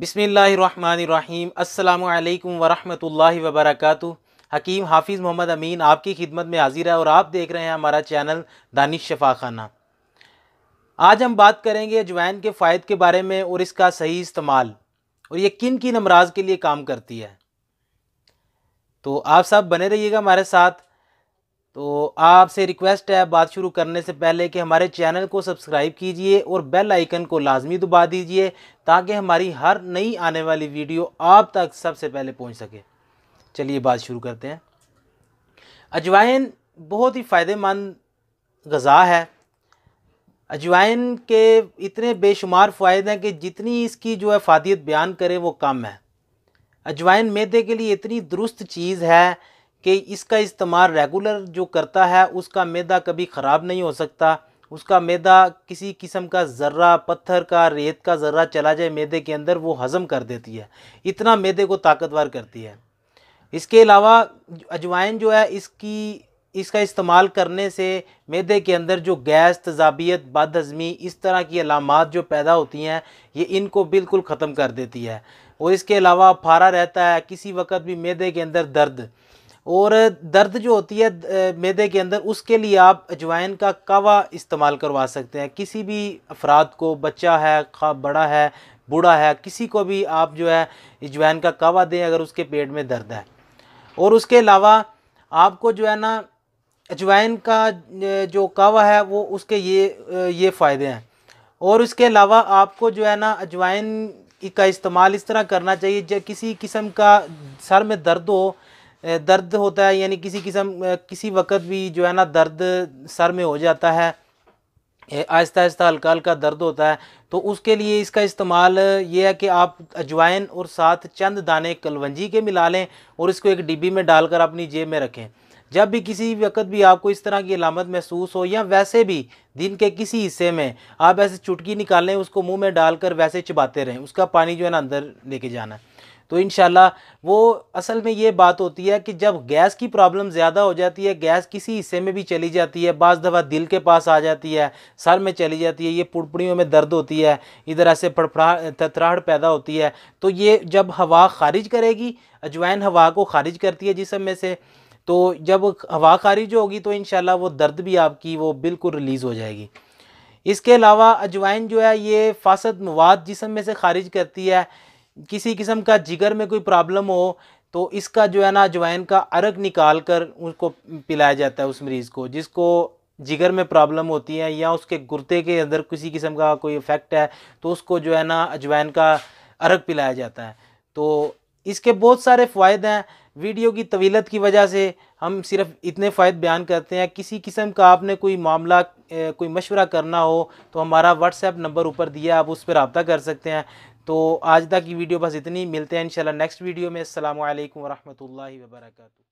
بسم اللہ الرحمن الرحیم السلام علیکم ورحمۃ اللہ وبرکاتہ حکیم حافظ محمد امین آپ کی خدمت میں حاضر ہے اور آپ دیکھ رہے ہیں ہمارا چینل دانش شفا خانہ آج ہم بات کریں گے اجوائن کے فائد کے بارے میں اور اس کا صحیح استعمال اور یہ کن کن امراض کے لیے کام کرتی ہے تو آپ سب بنے رہیے گا ہمارے ساتھ تو آپ سے ریکویسٹ ہے بات شروع کرنے سے پہلے کہ ہمارے چینل کو سبسکرائب کیجئے اور بیل آئیکن کو لازمی دبا دیجئے تاکہ ہماری ہر نئی آنے والی ویڈیو آپ تک سب سے پہلے پہنچ سکے چلیے بات شروع کرتے ہیں اجوائن بہت ہی فائدہ مند غذا ہے اجوائن کے اتنے بے شمار فوائد ہیں کہ جتنی اس کی جو ہے فادیت بیان کرے وہ کم ہے اجوائن میدے کے لیے اتنی درست چیز ہے کہ اس کا استعمال ریگولر جو کرتا ہے اس کا میدہ کبھی خراب نہیں ہو سکتا اس کا میدا کسی قسم کا ذرہ پتھر کا ریت کا ذرہ چلا جائے میدے کے اندر وہ ہضم کر دیتی ہے اتنا میدے کو طاقتور کرتی ہے اس کے علاوہ اجوائن جو ہے اس کی اس کا استعمال کرنے سے میدے کے اندر جو گیس تضابیت ہضمی اس طرح کی علامات جو پیدا ہوتی ہیں یہ ان کو بالکل ختم کر دیتی ہے اور اس کے علاوہ پھارا رہتا ہے کسی وقت بھی میدے کے اندر درد اور درد جو ہوتی ہے میدے کے اندر اس کے لیے آپ اجوائن کا کوا استعمال کروا سکتے ہیں کسی بھی افراد کو بچہ ہے خواب بڑا ہے بوڑھا ہے کسی کو بھی آپ جو ہے اجوائن کا کوا دیں اگر اس کے پیٹ میں درد ہے اور اس کے علاوہ آپ کو جو ہے نا اجوائن کا جو کوا ہے وہ اس کے یہ یہ فائدے ہیں اور اس کے علاوہ آپ کو جو ہے نا اجوائن کا استعمال اس طرح کرنا چاہیے جب کسی قسم کا سر میں درد ہو درد ہوتا ہے یعنی کسی قسم کسی وقت بھی جو ہے نا درد سر میں ہو جاتا ہے آہستہ آہستہ ہلکا ہلکا درد ہوتا ہے تو اس کے لیے اس کا استعمال یہ ہے کہ آپ اجوائن اور ساتھ چند دانے کلونجی کے ملا لیں اور اس کو ایک ڈبی میں ڈال کر اپنی جیب میں رکھیں جب بھی کسی وقت بھی آپ کو اس طرح کی علامت محسوس ہو یا ویسے بھی دن کے کسی حصے میں آپ ایسے چٹکی نکال لیں اس کو منہ میں ڈال کر ویسے چباتے رہیں اس کا پانی جو ہے نا اندر لے کے جانا ہے تو انشاءاللہ وہ اصل میں یہ بات ہوتی ہے کہ جب گیس کی پرابلم زیادہ ہو جاتی ہے گیس کسی حصے میں بھی چلی جاتی ہے بعض دفعہ دل کے پاس آ جاتی ہے سر میں چلی جاتی ہے یہ پڑپڑیوں میں درد ہوتی ہے ادھر ایسے پھڑپڑا تھتھراہڑ پیدا ہوتی ہے تو یہ جب ہوا خارج کرے گی اجوائن ہوا کو خارج کرتی ہے جسم میں سے تو جب ہوا خارج ہوگی تو انشاءاللہ وہ درد بھی آپ کی وہ بالکل ریلیز ہو جائے گی اس کے علاوہ اجوائن جو ہے یہ فاسد مواد جسم میں سے خارج کرتی ہے کسی قسم کا جگر میں کوئی پرابلم ہو تو اس کا جو ہے نا اجوائن کا عرق نکال کر اس کو پلایا جاتا ہے اس مریض کو جس کو جگر میں پرابلم ہوتی ہے یا اس کے گرتے کے اندر کسی قسم کا کوئی افیکٹ ہے تو اس کو جو ہے نا اجوائن کا عرق پلایا جاتا ہے تو اس کے بہت سارے فوائد ہیں ویڈیو کی طویلت کی وجہ سے ہم صرف اتنے فوائد بیان کرتے ہیں کسی قسم کا آپ نے کوئی معاملہ کوئی مشورہ کرنا ہو تو ہمارا واٹس ایپ نمبر اوپر دیا آپ اس پہ رابطہ کر سکتے ہیں تو آج تک کی ویڈیو بس اتنی ملتے ہیں انشاءاللہ نیکسٹ ویڈیو میں السلام علیکم ورحمۃ اللہ وبرکاتہ